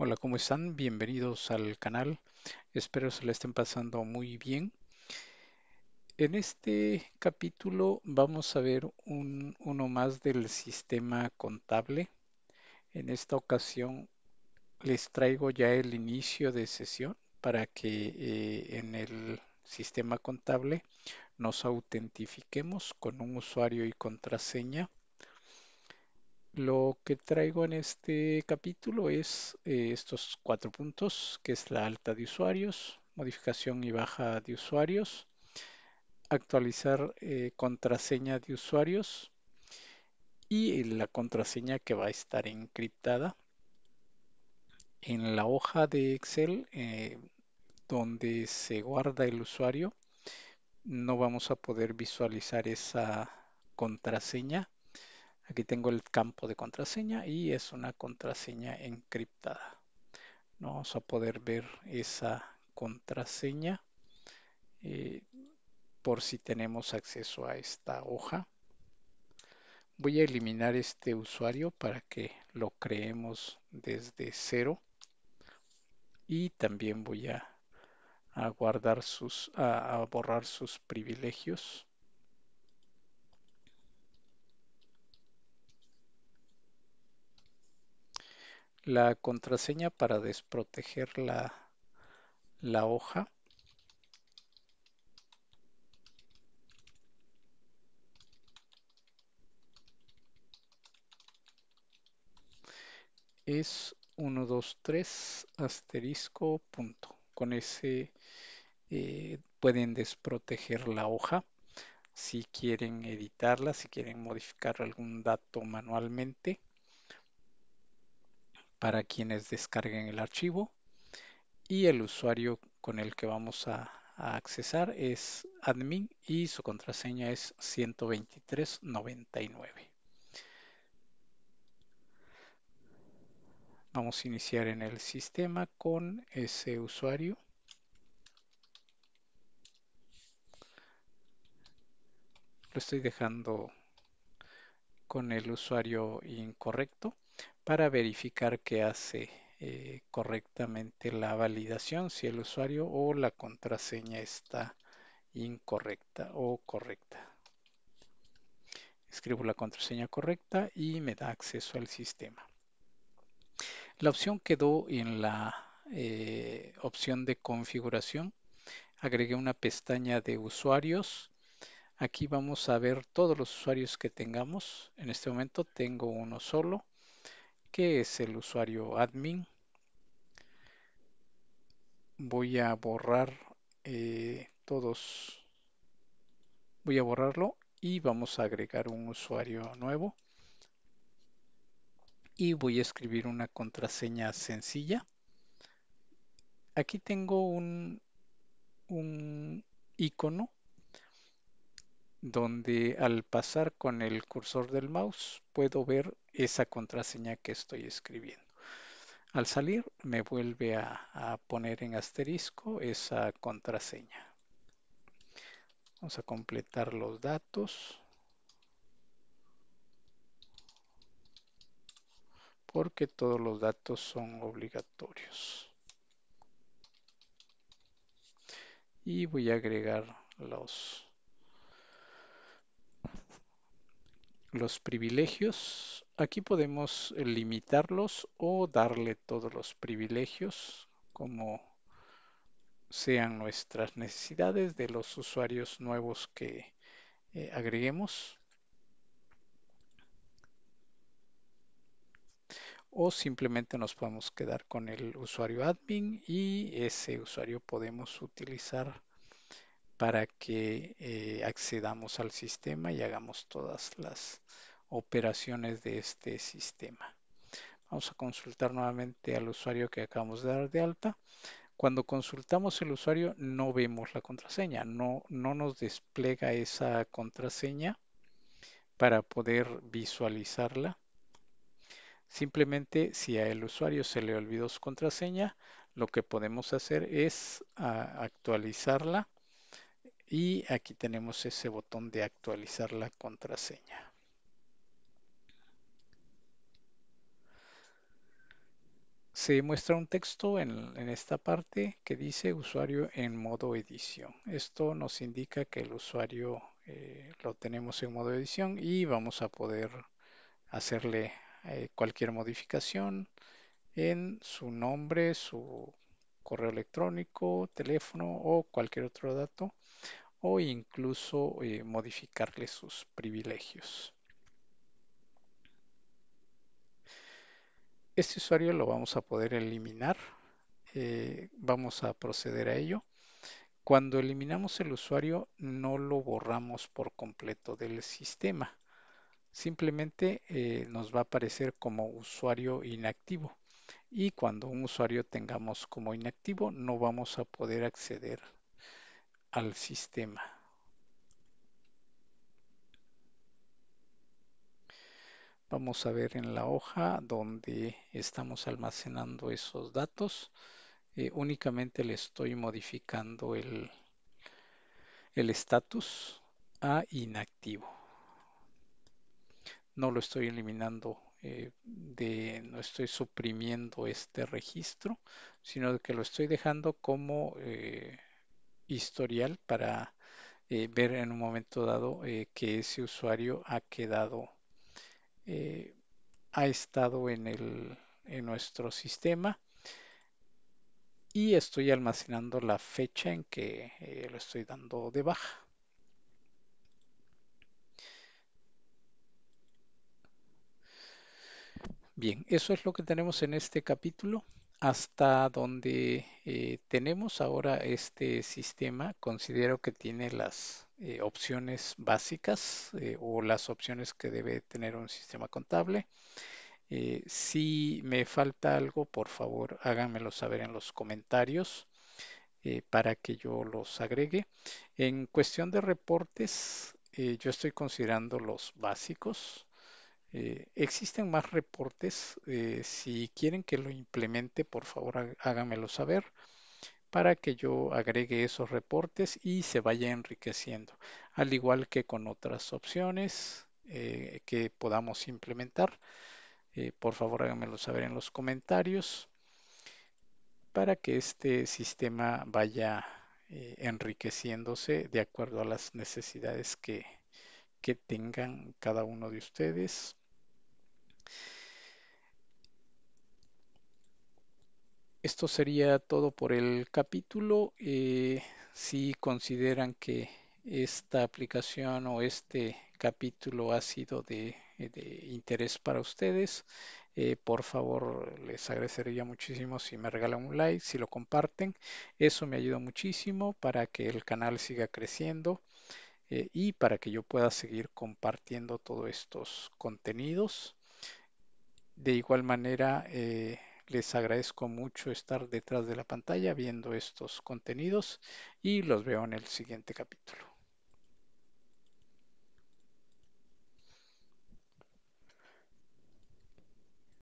Hola, ¿cómo están? Bienvenidos al canal. Espero se la estén pasando muy bien. En este capítulo vamos a ver uno más del sistema contable. En esta ocasión les traigo ya el inicio de sesión para que eh, en el sistema contable nos autentifiquemos con un usuario y contraseña lo que traigo en este capítulo es eh, estos cuatro puntos, que es la alta de usuarios, modificación y baja de usuarios, actualizar eh, contraseña de usuarios y la contraseña que va a estar encriptada. En la hoja de Excel eh, donde se guarda el usuario, no vamos a poder visualizar esa contraseña Aquí tengo el campo de contraseña y es una contraseña encriptada. No vamos a poder ver esa contraseña eh, por si tenemos acceso a esta hoja. Voy a eliminar este usuario para que lo creemos desde cero. Y también voy a, guardar sus, a borrar sus privilegios. la contraseña para desproteger la, hoja. es 123 asterisco punto. Con ese eh, pueden desproteger la hoja si quieren editarla, si quieren modificar algún dato manualmente para quienes descarguen el archivo y el usuario con el que vamos a, accesar es admin y su contraseña es 12399. Vamos a iniciar en el sistema con ese usuario. Lo estoy dejando con el usuario incorrecto para verificar que hace eh, correctamente la validación si el usuario o la contraseña está incorrecta o correcta. Escribo la contraseña correcta y me da acceso al sistema. La opción quedó en la eh, opción de configuración. Agregué una pestaña de usuarios. Aquí vamos a ver todos los usuarios que tengamos. En este momento tengo uno solo que es el usuario admin? Voy a borrar eh, todos. Voy a borrarlo y vamos a agregar un usuario nuevo. Y voy a escribir una contraseña sencilla. Aquí tengo un, un icono donde al pasar con el cursor del mouse puedo ver esa contraseña que estoy escribiendo. Al salir me vuelve a, poner en asterisco esa contraseña. Vamos a completar los datos. Porque todos los datos son obligatorios. Y voy a agregar los los privilegios, aquí podemos eh, limitarlos o darle todos los privilegios como sean nuestras necesidades de los usuarios nuevos que eh, agreguemos. O simplemente nos podemos quedar con el usuario admin y ese usuario podemos utilizar para que eh, accedamos al sistema y hagamos todas las operaciones de este sistema. Vamos a consultar nuevamente al usuario que acabamos de dar de alta. Cuando consultamos el usuario no vemos la contraseña, no, no nos despliega esa contraseña para poder visualizarla. Simplemente si el usuario se le olvidó su contraseña, lo que podemos hacer es ah, actualizarla y aquí tenemos ese botón de actualizar la contraseña. Se muestra un texto en, esta parte que dice usuario en modo edición. Esto nos indica que el usuario eh, lo tenemos en modo edición y vamos a poder hacerle eh, cualquier modificación en su nombre, su correo electrónico, teléfono o cualquier otro dato o incluso eh, modificarle sus privilegios. Este usuario lo vamos a poder eliminar. Eh, vamos a proceder a ello. Cuando eliminamos el usuario no lo borramos por completo del sistema. Simplemente eh, nos va a aparecer como usuario inactivo y cuando un usuario tengamos como inactivo no vamos a poder acceder al sistema. Vamos a ver en la hoja donde estamos almacenando esos datos. Eh, únicamente le estoy modificando el estatus a inactivo. No lo estoy eliminando eh, de no estoy suprimiendo este registro, sino que lo estoy dejando como eh, historial para eh, ver en un momento dado que ese usuario ha quedado, ha estado en, en nuestro sistema y estoy almacenando la fecha en que lo estoy dando de baja. Bien, eso es lo que tenemos en este capítulo hasta donde eh, tenemos ahora este sistema, considero que tiene las eh, opciones básicas eh, o las opciones que debe tener un sistema contable. si me falta algo, por favor, háganmelo saber en los comentarios para que yo los agregue. En cuestión de reportes, yo estoy considerando los básicos. Eh, existen más reportes. Eh, si quieren que lo implemente, por favor háganmelo saber para que yo agregue esos reportes y se vaya enriqueciendo, al igual que con otras opciones eh, que podamos implementar. por favor, háganmelo saber en los comentarios para que este sistema vaya enriqueciéndose de acuerdo a las necesidades que, que tengan cada uno de ustedes. Esto sería todo por el capítulo. Eh, si consideran que esta aplicación o este capítulo ha sido de, interés para ustedes, eh, por favor les agradecería muchísimo si me regalan un like, si lo comparten. Eso me ayuda muchísimo para que el canal siga creciendo. Eh, y para que yo pueda seguir compartiendo todos estos contenidos. De igual manera, eh, les agradezco mucho estar detrás de la pantalla viendo estos contenidos y los veo en el siguiente capítulo.